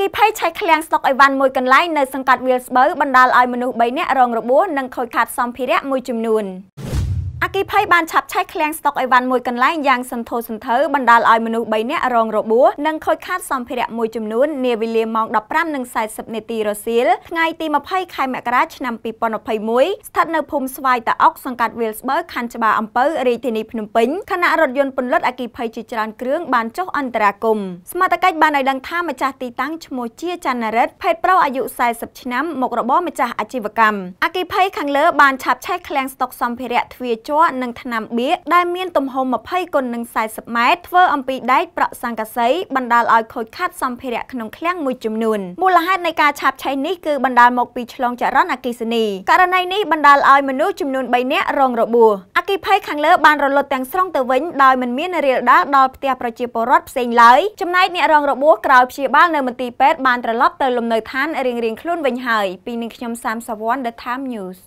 គីភ័យឆេះឃ្លាំងស្តុកអីវ៉ាន់មួយកន្លែងនៅសង្កាត់វាលស្បូវបណ្ដាលឲ្យមនុស្ស3នាក់រងរបួសនិងខូចខាតសម្ភារៈមួយចំនួន។អគិភ័យបានឆាប់ឆេះឃ្លាំងស្តុកអីវ៉ាន់មួយកន្លែងយ៉ាងសន្ធោសន្ធៅបណ្ដាលឲ្យមនុស្ស3នាក់រងរបួសនិងខូចខាតសម្ភារៈមួយចំនួននាវេលាម៉ោង15:40នាទីរសៀលថ្ងៃទី20ខែមករាឆ្នាំ2021ស្ថិតនៅភូមិស្វាយតាអុកសង្កាត់វាលស្បើខណ្ឌច្បារអំពៅរាជធានីភ្នំពេញខណៈរថយន្តពន្លត់អគិភ័យជាច្រើនគ្រឿងបានចុះអន្តរាគមន៍ស្មាតកិច្ចបានឲ្យដឹងថាម្ចាស់ទីតាំងឈ្មោះជាច័ន្ទរិទ្ធភេទប្រុសអាយុ40ឆ្នាំមុខរបរម្ចាស់អាជីវកម្មអគិភ័យខាងលើបានឆាប់ឆេះឃ្លាំងស្តុកសម្ភារៈទ្វារជ័រនិងថ្នាំបៀកដែលមានទំហំ20គុណនឹង40ម៉ែត្រធ្វើអំពីដែកប្រក់សង្កសីបណ្ដាលឲ្យខូចខាតសម្ភារៈក្នុងឃ្លាំងមួយចំនួនមូលហេតុនៃការឆាបឆេះនេះគឺបណ្ដាលមកពីឆ្លងចរន្តអគ្គិសនីករណីនេះបណ្ដាលឲ្យមនុស្សចំនួន3នាក់រងរបួសអគ្គិភ័យខាងលើបានរលត់ទាំងស្រុងទៅវិញដោយមិនមានរាលដាលដល់ផ្ទះប្រជាពលរដ្ឋផ្សេងឡើយចំណែកអ្នករងរបួសក្រោយព្យាបាលនៅមន្ទីរពេទ្យបានត្រឡប់ទៅលំនៅឋានរៀងៗខ្លួនវិញហើយពីនឹងខ្ញុំសាមសាវណ្ណ The Time News